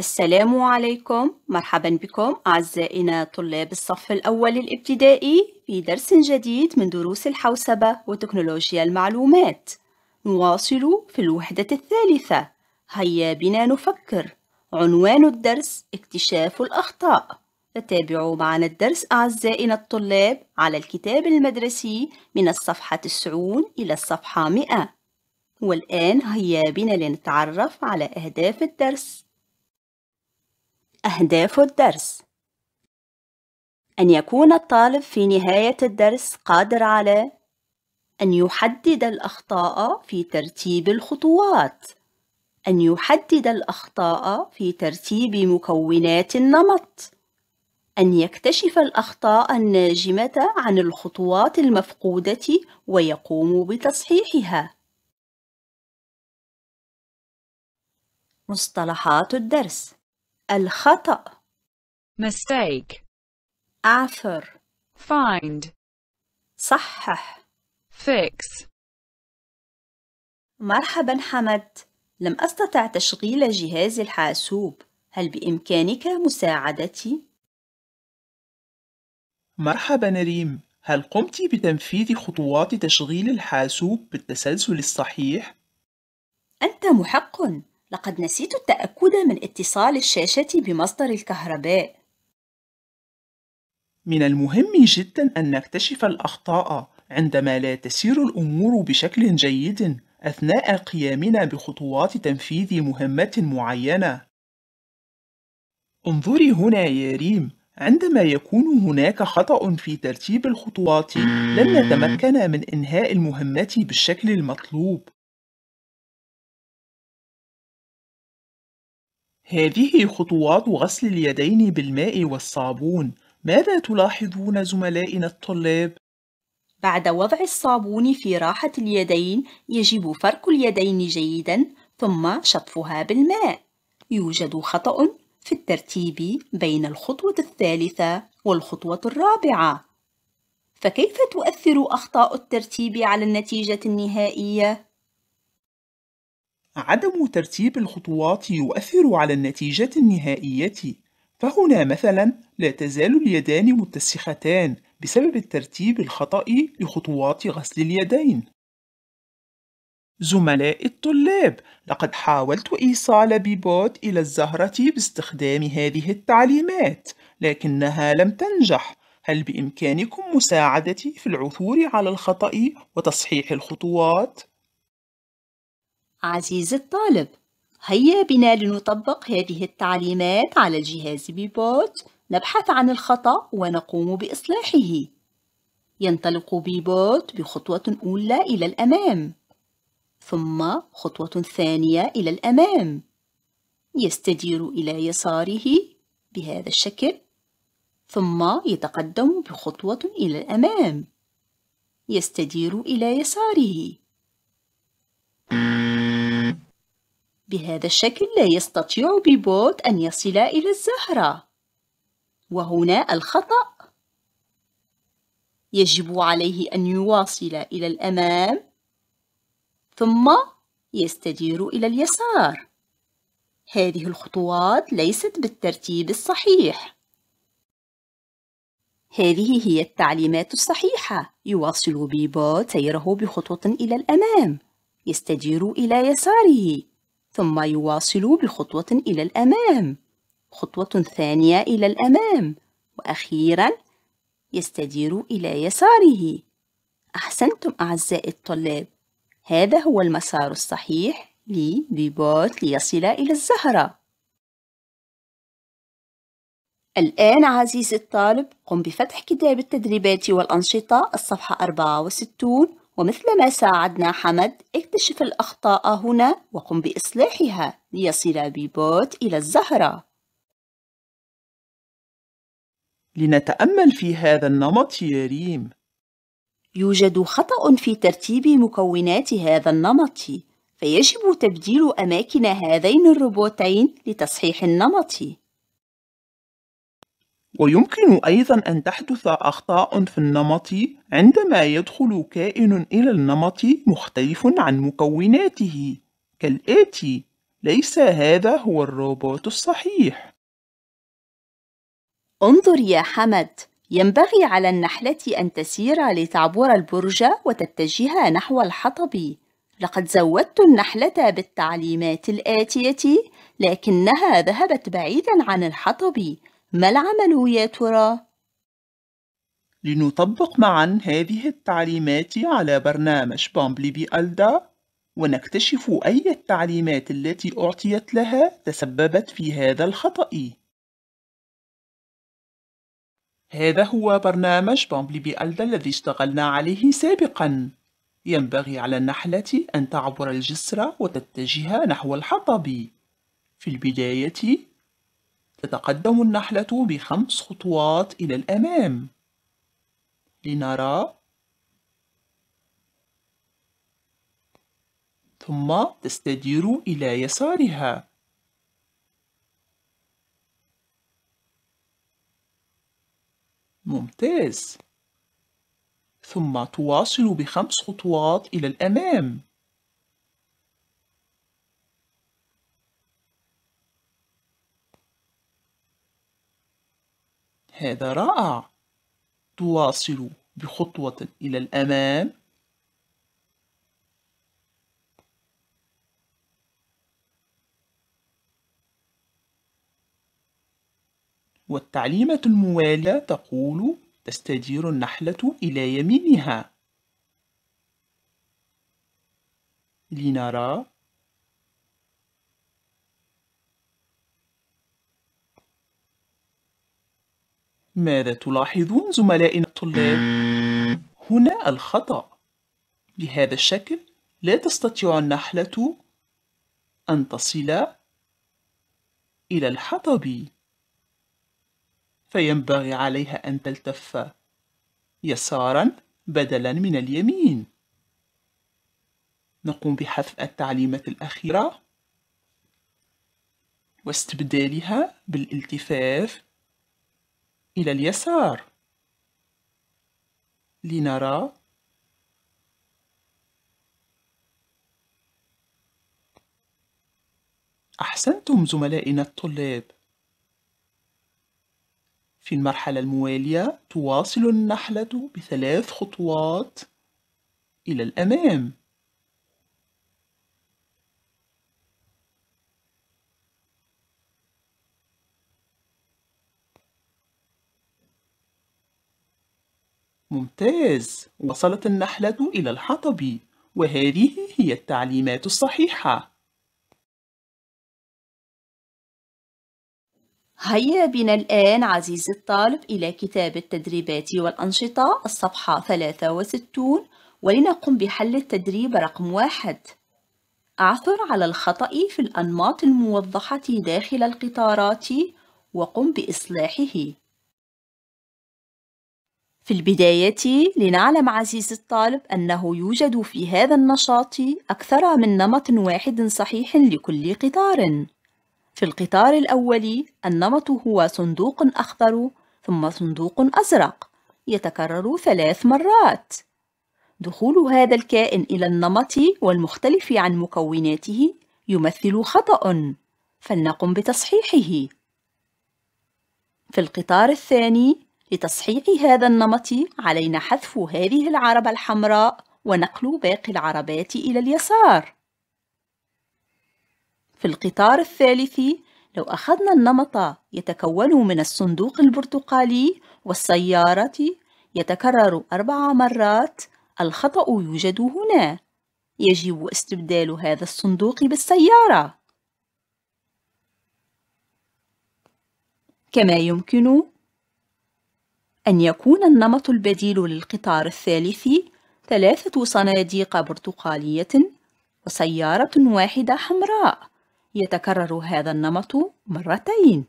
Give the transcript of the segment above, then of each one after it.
السلام عليكم مرحبا بكم أعزائنا طلاب الصف الأول الابتدائي في درس جديد من دروس الحوسبة وتكنولوجيا المعلومات نواصل في الوحدة الثالثة هيا بنا نفكر عنوان الدرس اكتشاف الأخطاء تتابعوا معنا الدرس أعزائنا الطلاب على الكتاب المدرسي من الصفحة 90 إلى الصفحة 100 والآن هيا بنا لنتعرف على أهداف الدرس أهداف الدرس أن يكون الطالب في نهاية الدرس قادر على أن يحدد الأخطاء في ترتيب الخطوات أن يحدد الأخطاء في ترتيب مكونات النمط أن يكتشف الأخطاء الناجمة عن الخطوات المفقودة ويقوم بتصحيحها مصطلحات الدرس الخطأ mistake أعثر find صحح fix مرحبا حمد لم أستطع تشغيل جهاز الحاسوب هل بإمكانك مساعدتي؟ مرحبا ريم هل قمت بتنفيذ خطوات تشغيل الحاسوب بالتسلسل الصحيح؟ أنت محق لقد نسيت التأكد من اتصال الشاشة بمصدر الكهرباء. من المهم جدا أن نكتشف الأخطاء عندما لا تسير الأمور بشكل جيد أثناء قيامنا بخطوات تنفيذ مهمة معينة. انظري هنا يا ريم، عندما يكون هناك خطأ في ترتيب الخطوات، لن نتمكن من إنهاء المهمة بالشكل المطلوب. هذه خطوات غسل اليدين بالماء والصابون ماذا تلاحظون زملائنا الطلاب؟ بعد وضع الصابون في راحة اليدين يجب فرك اليدين جيدا ثم شطفها بالماء يوجد خطأ في الترتيب بين الخطوة الثالثة والخطوة الرابعة فكيف تؤثر أخطاء الترتيب على النتيجة النهائية؟ عدم ترتيب الخطوات يؤثر على النتيجة النهائية فهنا مثلا لا تزال اليدان متسختان بسبب الترتيب الخطأ لخطوات غسل اليدين زملاء الطلاب لقد حاولت إيصال بيبوت إلى الزهرة باستخدام هذه التعليمات لكنها لم تنجح هل بإمكانكم مساعدتي في العثور على الخطأ وتصحيح الخطوات؟ عزيزي الطالب هيا بنا لنطبق هذه التعليمات على الجهاز بيبوت نبحث عن الخطأ ونقوم بإصلاحه ينطلق بيبوت بخطوة أولى إلى الأمام ثم خطوة ثانية إلى الأمام يستدير إلى يساره بهذا الشكل ثم يتقدم بخطوة إلى الأمام يستدير إلى يساره بهذا الشكل لا يستطيع بيبوت أن يصل إلى الزهرة وهنا الخطأ يجب عليه أن يواصل إلى الأمام ثم يستدير إلى اليسار هذه الخطوات ليست بالترتيب الصحيح هذه هي التعليمات الصحيحة يواصل بيبوت سيره بخطوة إلى الأمام يستدير إلى يساره ثم يواصل بخطوة إلى الأمام خطوة ثانية إلى الأمام وأخيرا يستدير إلى يساره أحسنتم أعزائي الطلاب هذا هو المسار الصحيح لبيبوت ليصل إلى الزهرة الآن عزيزي الطالب قم بفتح كتاب التدريبات والأنشطة الصفحة 64 ومثلما ساعدنا حمد اكتشف الأخطاء هنا وقم بإصلاحها ليصل بيبوت إلى الزهرة لنتأمل في هذا النمط يا ريم يوجد خطأ في ترتيب مكونات هذا النمط فيجب تبديل أماكن هذين الروبوتين لتصحيح النمط ويمكن أيضا أن تحدث أخطاء في النمط عندما يدخل كائن إلى النمط مختلف عن مكوناته كالآتي ليس هذا هو الروبوت الصحيح انظر يا حمد ينبغي على النحلة أن تسير لتعبر البرج وتتجه نحو الحطب لقد زودت النحلة بالتعليمات الآتية لكنها ذهبت بعيدا عن الحطب ما العمل يا ترى؟ لنطبق معا هذه التعليمات على برنامج بامبلي بألدا ونكتشف أي التعليمات التي أعطيت لها تسببت في هذا الخطأ هذا هو برنامج بامبلي بألدا الذي اشتغلنا عليه سابقا ينبغي على النحلة أن تعبر الجسر وتتجه نحو الحطب في البداية تتقدم النحلة بخمس خطوات إلى الأمام لنرى ثم تستدير إلى يسارها ممتاز ثم تواصل بخمس خطوات إلى الأمام هذا رائع تواصل بخطوة إلى الأمام والتعليمة الموالية تقول تستدير النحلة إلى يمينها لنرى ماذا تلاحظون زملائنا الطلاب؟ هنا الخطأ بهذا الشكل لا تستطيع النحلة أن تصل إلى الحطب فينبغي عليها أن تلتف يسارا بدلا من اليمين نقوم بحذف التعليمة الأخيرة واستبدالها بالالتفاف إلى اليسار لنرى أحسنتم زملائنا الطلاب في المرحلة الموالية تواصل النحلة بثلاث خطوات إلى الأمام ممتاز وصلت النحلة إلى الحطب وهذه هي التعليمات الصحيحة هيا بنا الآن عزيزي الطالب إلى كتاب التدريبات والأنشطة الصفحة 63 ولنقم بحل التدريب رقم واحد اعثر على الخطأ في الأنماط الموضحة داخل القطارات وقم بإصلاحه في البداية لنعلم عزيزي الطالب أنه يوجد في هذا النشاط أكثر من نمط واحد صحيح لكل قطار في القطار الأول النمط هو صندوق أخضر ثم صندوق أزرق يتكرر ثلاث مرات دخول هذا الكائن إلى النمط والمختلف عن مكوناته يمثل خطأ فلنقم بتصحيحه في القطار الثاني لتصحيح هذا النمط علينا حذف هذه العربة الحمراء ونقل باقي العربات إلى اليسار في القطار الثالث لو أخذنا النمط يتكون من الصندوق البرتقالي والسيارة يتكرر أربع مرات الخطأ يوجد هنا يجب استبدال هذا الصندوق بالسيارة كما يمكن أن يكون النمط البديل للقطار الثالث ثلاثة صناديق برتقالية وسيارة واحدة حمراء يتكرر هذا النمط مرتين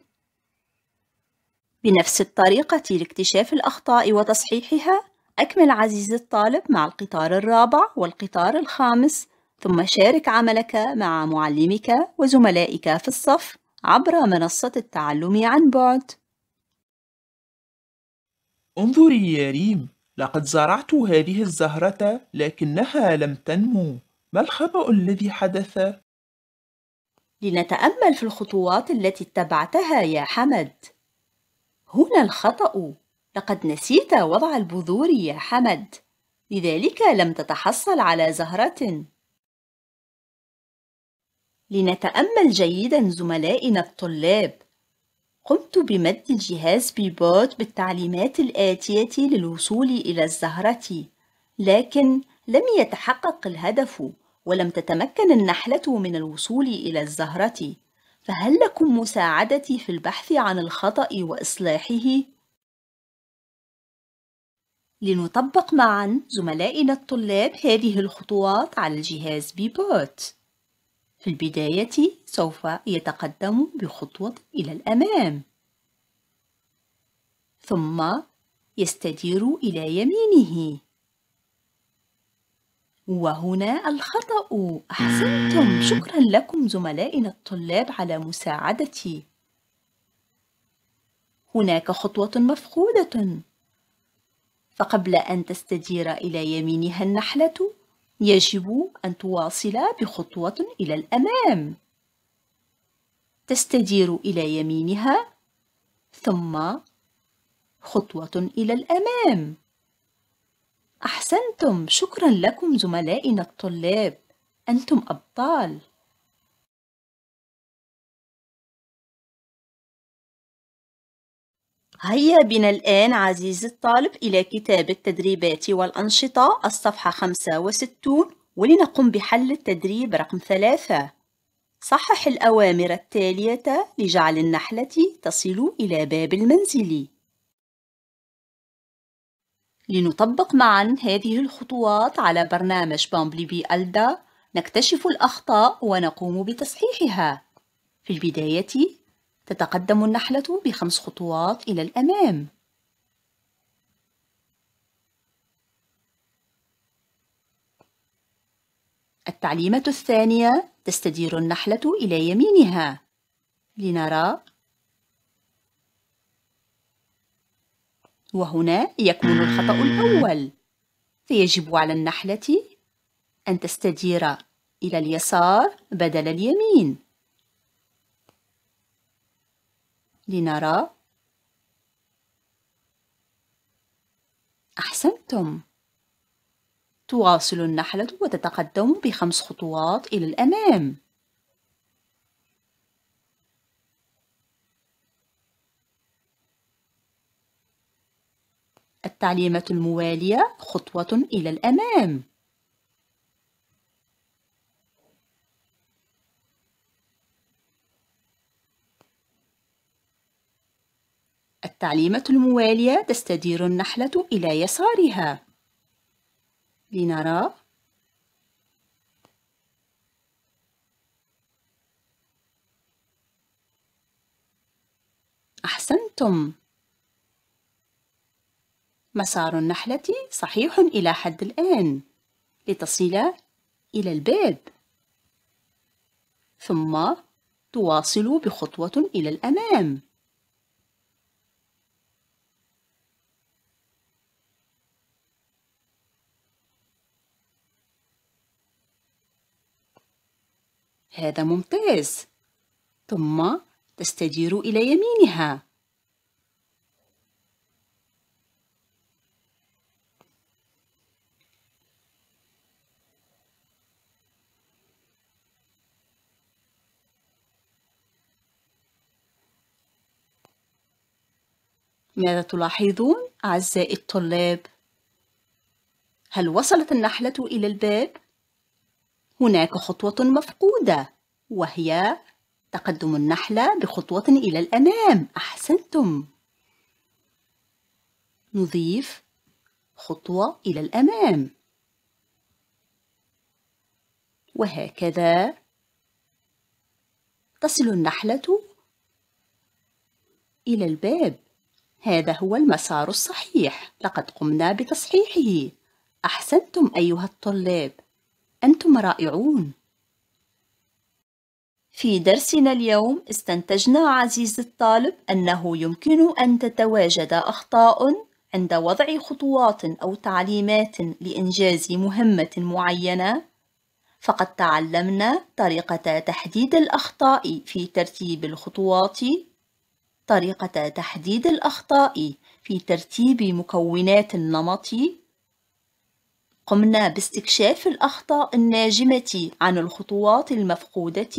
بنفس الطريقة لاكتشاف الأخطاء وتصحيحها أكمل عزيزي الطالب مع القطار الرابع والقطار الخامس ثم شارك عملك مع معلمك وزملائك في الصف عبر منصة التعلم عن بعد انظري يا ريم لقد زرعت هذه الزهرة لكنها لم تنمو ما الخطأ الذي حدث؟ لنتأمل في الخطوات التي اتبعتها يا حمد هنا الخطأ لقد نسيت وضع البذور يا حمد لذلك لم تتحصل على زهرة لنتأمل جيدا زملائنا الطلاب قمت بمد الجهاز بيبوت بالتعليمات الآتية للوصول إلى الزهرة لكن لم يتحقق الهدف ولم تتمكن النحلة من الوصول إلى الزهرة فهل لكم مساعدتي في البحث عن الخطأ وإصلاحه؟ لنطبق معا زملائنا الطلاب هذه الخطوات على الجهاز بيبوت في البداية سوف يتقدم بخطوة إلى الأمام ثم يستدير إلى يمينه وهنا الخطأ أحسنتم شكرا لكم زملائنا الطلاب على مساعدتي هناك خطوة مفقودة فقبل أن تستدير إلى يمينها النحلة يجب أن تواصل بخطوة إلى الأمام تستدير إلى يمينها ثم خطوة إلى الأمام أحسنتم شكرا لكم زملائنا الطلاب أنتم أبطال هيا بنا الآن عزيزي الطالب إلى كتاب التدريبات والأنشطة الصفحة 65 ولنقم بحل التدريب رقم ثلاثة صحح الأوامر التالية لجعل النحلة تصل إلى باب المنزل لنطبق معا هذه الخطوات على برنامج بامبلي ألدا نكتشف الأخطاء ونقوم بتصحيحها في البداية تتقدم النحلة بخمس خطوات إلى الأمام التعليمة الثانية تستدير النحلة إلى يمينها لنرى وهنا يكمن الخطأ الأول فيجب على النحلة أن تستدير إلى اليسار بدل اليمين لنرى أحسنتم تواصل النحلة وتتقدم بخمس خطوات إلى الأمام التعليمة الموالية خطوة إلى الأمام التعليمة الموالية تستدير النحلة إلى يسارها لنرى أحسنتم مسار النحلة صحيح إلى حد الآن لتصل إلى الباب ثم تواصل بخطوة إلى الأمام هذا ممتاز ثم تستدير إلى يمينها ماذا تلاحظون أعزائي الطلاب؟ هل وصلت النحلة إلى الباب؟ هناك خطوة مفقودة وهي تقدم النحلة بخطوة إلى الأمام أحسنتم نضيف خطوة إلى الأمام وهكذا تصل النحلة إلى الباب هذا هو المسار الصحيح لقد قمنا بتصحيحه أحسنتم أيها الطلاب أنتم رائعون في درسنا اليوم استنتجنا عزيزي الطالب أنه يمكن أن تتواجد أخطاء عند وضع خطوات أو تعليمات لإنجاز مهمة معينة فقد تعلمنا طريقة تحديد الأخطاء في ترتيب الخطوات طريقة تحديد الأخطاء في ترتيب مكونات النمط قمنا باستكشاف الأخطاء الناجمة عن الخطوات المفقودة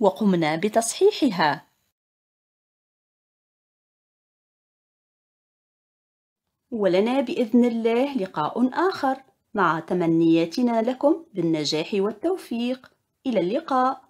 وقمنا بتصحيحها ولنا بإذن الله لقاء آخر مع تمنياتنا لكم بالنجاح والتوفيق إلى اللقاء